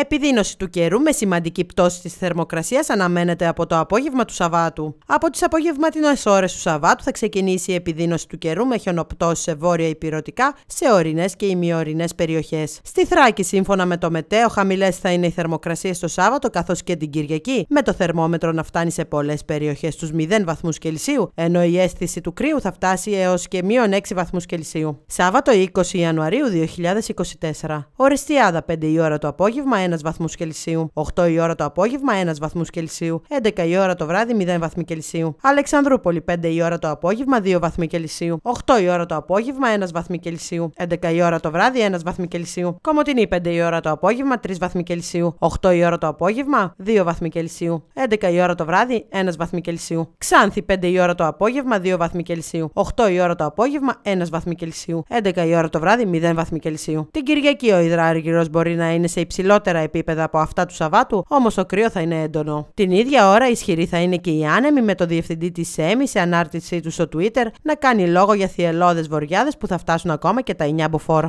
Επιδείνωση του καιρού με σημαντική πτώση της θερμοκρασίας αναμένεται από το απόγευμα του Σαββάτου. Από τις απογευματινές ώρες του Σαββάτου θα ξεκινήσει η επιδείνωση του καιρού με χιονοπτώσεις σε βόρεια υπηρετικά σε ορεινές και ημιορεινές περιοχές. Στη Θράκη, σύμφωνα με το Μετέο, χαμηλές θα είναι οι θερμοκρασίες το Σάββατο καθώς και την Κυριακή, με το θερμόμετρο να φτάνει σε πολλές περιοχές στους 0 βαθμούς Κελσίου, ενώ η αίσθηση του κρύου θα φτάσει έως και μείον 6 βαθμούς Κελσίου. Σάββατο 20 Ιανουαρίου 2024. Οριστιάδα 5 η ώρα το απόγευμα, 1 βαθμούς Κελσίου. 8 η ώρα το απόγευμα 1 βαθμούς Κελσίου. 11 η ώρα το βράδυ 0 βαθμοί Κελσίου. Αλεξανδρούπολη 5 η ώρα το απόγευμα 2 βαθμοί Κελσίου. 8 η ώρα το απόγευμα 1 βαθμοί Κελσίου. 11 η ώρα το βράδυ 1 βαθμοί Κελσίου. Κομωτινή 5 η ώρα το απόγευμα 3 βαθμοί Κελσίου. 8 η ώρα το απόγευμα 2 βαθμοί Κελσίου. 11 η ώρα το βράδυ 1 βαθμοί Κελσίου. Ξάνθη 5 η ώρα το απόγευμα 2 βαθμοί Κελσίου. 8 η ώρα το απόγευμα 1 βαθμοί Κελσίου. 11 η ώρα το βράδυ 0 βαθμοί Κελσίου. Την Κυριακή ο υδράργυρος μπορεί να είναι σε υψηλότερα επίπεδα από αυτά του Σαββάτου, όμως το κρύο θα είναι έντονο. Την ίδια ώρα ισχυρή θα είναι και η άνεμη με το διευθυντή της ΣΕΜΗ σε ανάρτησή του στο Twitter να κάνει λόγο για θυελώδες βορειάδε που θα φτάσουν ακόμα και τα 9 μποφόρ.